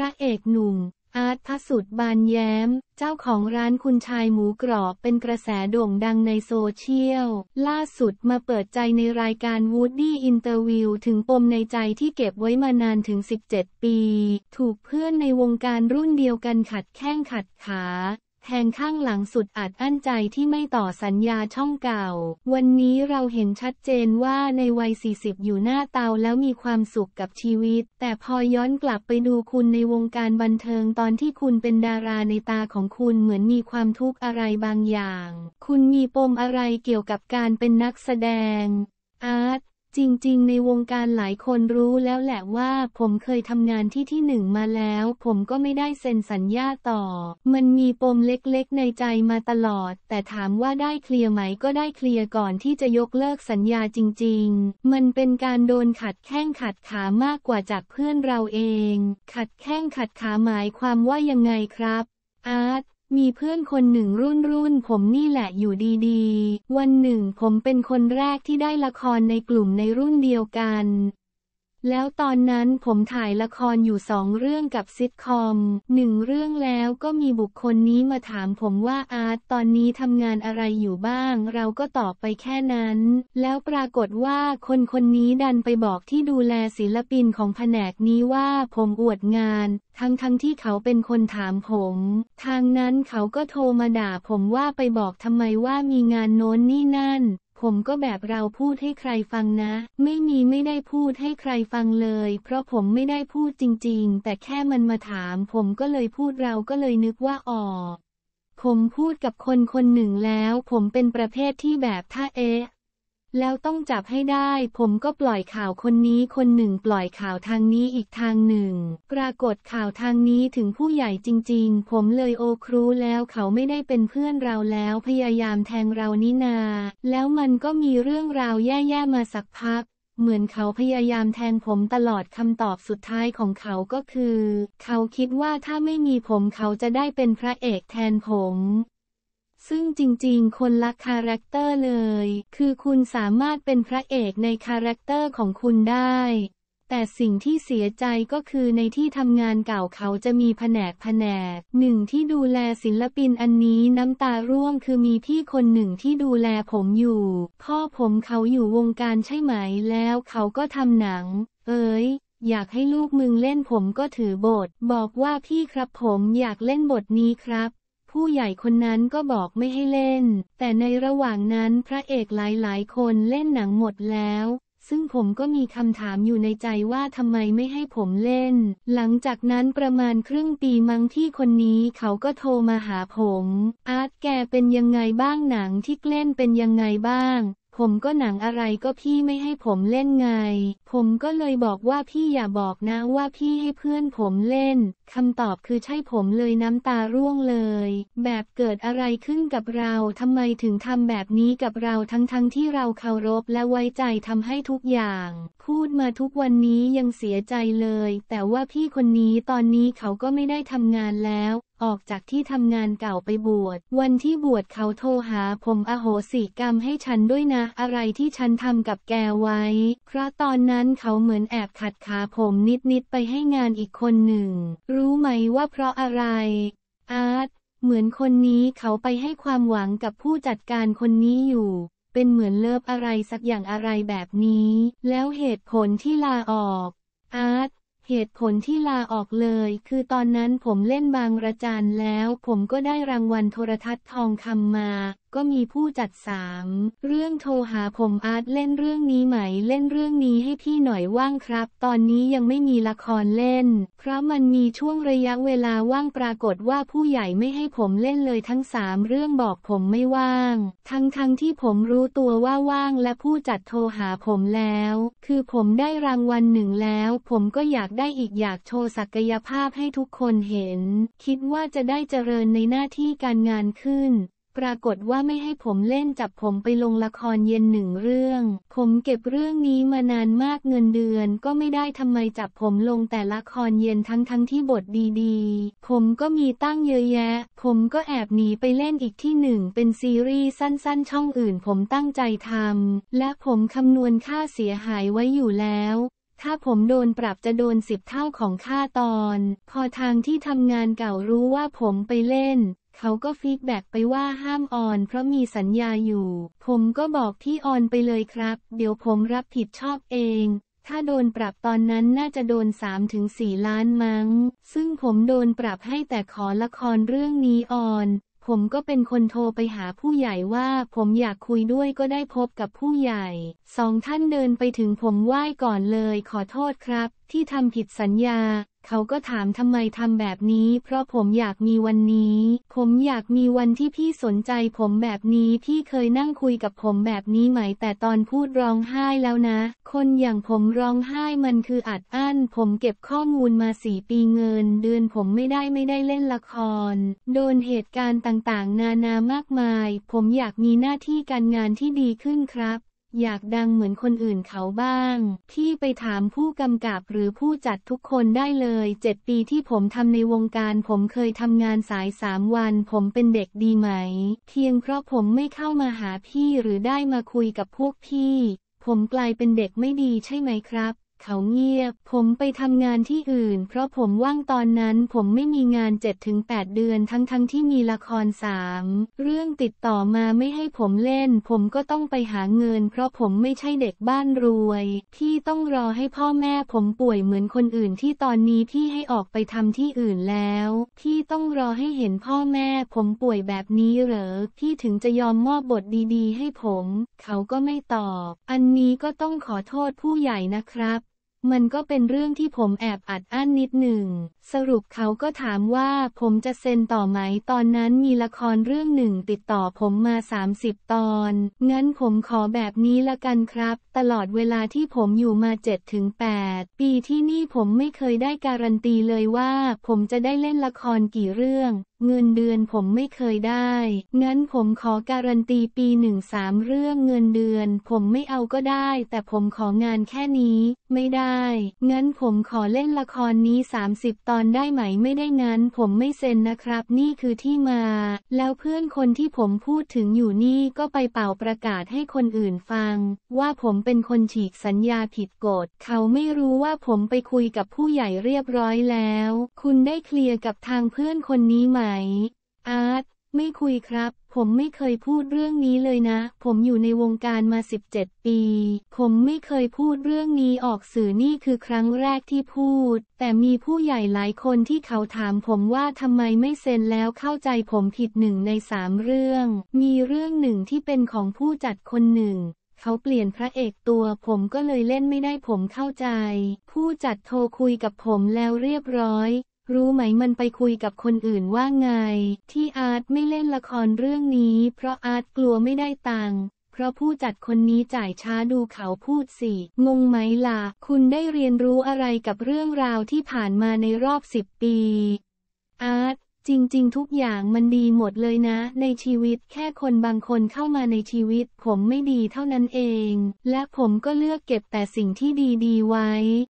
ระเอกหนุ่มอาร์ตพสุดบานแย้ม เจ้าของร้านคุณชายหมูกรอบเป็นกระแสโด่งดังในโซเชียล ล่าสุดมาเปิดใจในรายการวูดดี้อินเตอร์วิวถึงปมในใจที่เก็บไว้มานานถึง 17 ปี ถูกเพื่อนในวงการรุ่นเดียวกันขัดแข้งขัดขาแทงข้างหลังสุดอาจอั้นใจที่ไม่ต่อสัญญาช่องเก่า วันนี้เราเห็นชัดเจนว่าในวัย 40 อยู่หน้าเตาแล้วมีความสุขกับชีวิต แต่พอย้อนกลับไปดูคุณในวงการบันเทิงตอนที่คุณเป็นดาราในตาของคุณเหมือนมีความทุกข์อะไรบางอย่าง คุณมีปมอะไรเกี่ยวกับการเป็นนักแสดง อาร์ตจริงๆ ในวงการหลายคนรู้แล้วแหละว่า ผมเคยทำงานที่ที่หนึ่งมาแล้ว ผมก็ไม่ได้เซ็นสัญญาต่อ มันมีปมเล็กๆ ในใจมาตลอด แต่ถามว่าได้เคลียร์ไหมก็ได้เคลียร์ก่อนที่จะยกเลิกสัญญาจริงๆ มันเป็นการโดนขัดแข้งขัดขามากกว่าจากเพื่อนเราเอง ขัดแข้งขัดขาหมายความว่ายังไงครับ อาร์ตมีเพื่อนคนหนึ่งรุ่นรุ่นผมนี่แหละอยู่ดีๆ วันหนึ่งผมเป็นคนแรกที่ได้ละครในกลุ่มในรุ่นเดียวกันแล้วตอนนั้นผมถ่ายละครอยู่สองเรื่องกับซิทคอมหนึ่งเรื่องแล้วก็มีบุคคลนี้มาถามผมว่าอาร์ตตอนนี้ทำงานอะไรอยู่บ้าง เราก็ตอบไปแค่นั้น แล้วปรากฏว่าคนคนนี้ดันไปบอกที่ดูแลศิลปินของแผนกนี้ว่าผมอวดงานทั้งทั้งที่เขาเป็นคนถามผม ทางนั้นเขาก็โทรมาด่าผมว่าไปบอกทำไมว่ามีงานโน้นนี่นั่นผมก็แบบเราพูดให้ใครฟังนะ ไม่มีไม่ได้พูดให้ใครฟังเลย เพราะผมไม่ได้พูดจริง ๆ แต่แค่มันมาถามผมก็เลยพูดเราก็เลยนึกว่าออก ผมพูดกับคนคนหนึ่งแล้ว ผมเป็นประเภทที่แบบถ้าเอ๊ะแล้วต้องจับให้ได้ผมก็ปล่อยข่าวคนนี้คนหนึ่งปล่อยข่าวทางนี้อีกทางหนึ่ง ปรากฏข่าวทางนี้ถึงผู้ใหญ่จริงๆ ผมเลยโอครูแล้วเขาไม่ได้เป็นเพื่อนเราแล้ว พยายามแทงเรานินาแล้วมันก็มีเรื่องราวแย่ๆมาสักพัก เหมือนเขาพยายามแทนผมตลอดคำตอบสุดท้ายของเขาก็คือ เขาคิดว่าถ้าไม่มีผมเขาจะได้เป็นพระเอกแทนผมซึ่งจริงๆ คนละคาแรคเตอร์เลย คือคุณสามารถเป็นพระเอกในคาแรคเตอร์ของคุณได้ แต่สิ่งที่เสียใจก็คือในที่ทำงานเก่าเขาจะมีแผนกแผนกหนึ่งที่ดูแลศิลปินอันนี้น้ำตาร่วงคือมีพี่คนหนึ่งที่ดูแลผมอยู่ พ่อผมเขาอยู่วงการใช่ไหมแล้วเขาก็ทำหนัง เอ้ยอยากให้ลูกมึงเล่นผมก็ถือบท บอกว่าพี่ครับผมอยากเล่นบทนี้ครับผู้ใหญ่คนนั้นก็บอกไม่ให้เล่น แต่ในระหว่างนั้นพระเอกหลายๆ คนเล่นหนังหมดแล้ว ซึ่งผมก็มีคำถามอยู่ในใจว่าทำไมไม่ให้ผมเล่น หลังจากนั้นประมาณครึ่งปีมั้งที่คนนี้เขาก็โทรมาหาผม อาร์ตแกเป็นยังไงบ้างหนังที่เล่นเป็นยังไงบ้างผมก็หนังอะไรก็พี่ไม่ให้ผมเล่นไง ผมก็เลยบอกว่าพี่อย่าบอกนะว่าพี่ให้เพื่อนผมเล่น คำตอบคือใช่ผมเลยน้ำตาร่วงเลย แบบเกิดอะไรขึ้นกับเรา ทำไมถึงทำแบบนี้กับเราทั้งๆทที่เราเคารพและไว้ใจทำให้ทุกอย่าง พูดมาทุกวันนี้ยังเสียใจเลย แต่ว่าพี่คนนี้ตอนนี้เขาก็ไม่ได้ทำงานแล้วออกจากที่ทำงานเก่าไปบวช วันที่บวชเขาโทรหาผมอโหสิกรรมให้ฉันด้วยนะอะไรที่ฉันทำกับแกไว้เพราะตอนนั้นเขาเหมือนแอบขัดขาผมนิดๆไปให้งานอีกคนหนึ่ง รู้ไหมว่าเพราะอะไร อาร์ตเหมือนคนนี้เขาไปให้ความหวังกับผู้จัดการคนนี้อยู่ เป็นเหมือนเลิฟอะไรสักอย่างอะไรแบบนี้ แล้วเหตุผลที่ลาออกเหตุผลที่ลาออกเลยคือตอนนั้นผมเล่นบางระจันแล้วผมก็ได้รางวัลโทรทัศน์ทองคำมาก็มีผู้จัดสามเรื่องโทรหาผมอาร์ตเล่นเรื่องนี้ไหม เล่นเรื่องนี้ให้พี่หน่อยว่างครับ ตอนนี้ยังไม่มีละครเล่น เพราะมันมีช่วงระยะเวลาว่างปรากฏว่าผู้ใหญ่ไม่ให้ผมเล่นเลยทั้งสามเรื่องบอกผมไม่ว่าง ทั้งทั้งที่ผมรู้ตัวว่าว่างและผู้จัดโทรหาผมแล้ว คือผมได้รางวัลหนึ่งแล้ว ผมก็อยากได้อีกอยากโชว์ศักยภาพให้ทุกคนเห็น คิดว่าจะได้เจริญในหน้าที่การงานขึ้นปรากฏว่าไม่ให้ผมเล่นจับผมไปลงละครเย็นหนึ่งเรื่อง ผมเก็บเรื่องนี้มานานมากเงินเดือนก็ไม่ได้ทำไมจับผมลงแต่ละครเย็นทั้งทั้งที่บทดีๆ ผมก็มีตั้งเยอะแยะ ผมก็แอบหนีไปเล่นอีกที่หนึ่ง เป็นซีรีส์สั้นๆช่องอื่นผมตั้งใจทำและผมคำนวณค่าเสียหายไว้อยู่แล้ว ถ้าผมโดนปรับจะโดนสิบเท่าของค่าตอน พอทางที่ทำงานเก่ารู้ว่าผมไปเล่นเขาก็ฟีดแบ็กไปว่าห้ามออน เพราะมีสัญญาอยู่ ผมก็บอกที่ออนไปเลยครับ เดี๋ยวผมรับผิดชอบเอง ถ้าโดนปรับตอนนั้นน่าจะโดน3-4ล้านมัง้ง ซึ่งผมโดนปรับให้แต่ขอละครเรื่องนี้ออน ผมก็เป็นคนโทรไปหาผู้ใหญ่ว่าผมอยากคุยด้วยก็ได้พบกับผู้ใหญ่ สองท่านเดินไปถึงผมไหว้ก่อนเลยขอโทษครับ ที่ทำผิดสัญญาเขาก็ถามทำไมทำแบบนี้เพราะผมอยากมีวันนี้ ผมอยากมีวันที่พี่สนใจผมแบบนี้พี่เคยนั่งคุยกับผมแบบนี้ไหม แต่ตอนพูดร้องไห้แล้วนะ คนอย่างผมร้องไห้มันคืออัดอั้นผมเก็บข้อมูลมาสี่ปีเงิน เดือนผมไม่ได้ไม่ได้เล่นละคร โดนเหตุการณ์ต่างๆนานามากมาย ผมอยากมีหน้าที่การงานที่ดีขึ้นครับอยากดังเหมือนคนอื่นเขาบ้าง ที่ไปถามผู้กำกับหรือผู้จัดทุกคนได้เลยเจ็ดปีที่ผมทำในวงการผมเคยทำงานสายสามวันผมเป็นเด็กดีไหม เพียงเพราะผมไม่เข้ามาหาพี่หรือได้มาคุยกับพวกพี่ ผมกลายเป็นเด็กไม่ดีใช่ไหมครับเขาเงียบ ผมไปทำงานที่อื่น เพราะผมว่างตอนนั้นผมไม่มีงาน7-8เดือนทั้งๆทที่มีละครสามเรื่องติดต่อมาไม่ให้ผมเล่น ผมก็ต้องไปหาเงิน เพราะผมไม่ใช่เด็กบ้านรวยพี่ต้องรอให้พ่อแม่ผมป่วยเหมือนคนอื่นที่ตอนนี้พี่ให้ออกไปทำที่อื่นแล้วพี่ต้องรอให้เห็นพ่อแม่ผมป่วยแบบนี้เหรอพี่ถึงจะยอมมอบบทดี ๆ ให้ผม เขาก็ไม่ตอบ อันนี้ก็ต้องขอโทษผู้ใหญ่นะครับมันก็เป็นเรื่องที่ผมแอบอัดอั้นนิดหนึ่ง สรุปเขาก็ถามว่า ผมจะเซ็นต่อไหมตอนนั้นมีละครเรื่องหนึ่ง ติดต่อผมมา 30 ตอน งั้นผมขอแบบนี้ละกันครับ ตลอดเวลาที่ผมอยู่มา7-8ปีที่นี่ผมไม่เคยได้การันตีเลยว่า ผมจะได้เล่นละครกี่เรื่องเงินเดือนผมไม่เคยได้งั้นผมขอการันตีปีหนึ่งสามเรื่องเงินเดือนผมไม่เอาก็ได้ แต่ผมของานแค่นี้ไม่ได้ งั้นผมขอเล่นละครนี้ 30 ตอนได้ไหมไม่ได้งั้นผมไม่เซ็นนะครับ นี่คือที่มา แล้วเพื่อนคนที่ผมพูดถึงอยู่นี่ ก็ไปเป่าประกาศให้คนอื่นฟัง ว่าผมเป็นคนฉีกสัญญาผิดกฎเขาไม่รู้ว่าผมไปคุยกับผู้ใหญ่เรียบร้อยแล้ว คุณได้เคลียร์กับทางเพื่อนคนนี้ไหมอาร์ตไม่คุยครับ ผมไม่เคยพูดเรื่องนี้เลยนะ ผมอยู่ในวงการมา 17 ปี ผมไม่เคยพูดเรื่องนี้ออกสื่อนี่คือครั้งแรกที่พูด แต่มีผู้ใหญ่หลายคนที่เขาถามผมว่าทำไมไม่เซ็นแล้วเข้าใจผมผิดหนึ่งในสามเรื่อง มีเรื่องหนึ่งที่เป็นของผู้จัดคนหนึ่ง เขาเปลี่ยนพระเอกตัวผมก็เลยเล่นไม่ได้ผมเข้าใจ ผู้จัดโทรคุยกับผมแล้วเรียบร้อยรู้ไหมมันไปคุยกับคนอื่นว่าไง ที่อาร์ตไม่เล่นละครเรื่องนี้เพราะอาร์ตกลัวไม่ได้ตังเพราะผู้จัดคนนี้จ่ายช้าดูเขาพูดสิงงไหมละ่ะคุณได้เรียนรู้อะไรกับเรื่องราวที่ผ่านมาในรอบสิบปี อาร์ตจริงๆทุกอย่างมันดีหมดเลยนะ ในชีวิตแค่คนบางคนเข้ามาในชีวิต ผมไม่ดีเท่านั้นเอง และผมก็เลือกเก็บแต่สิ่งที่ดี ๆ ไว้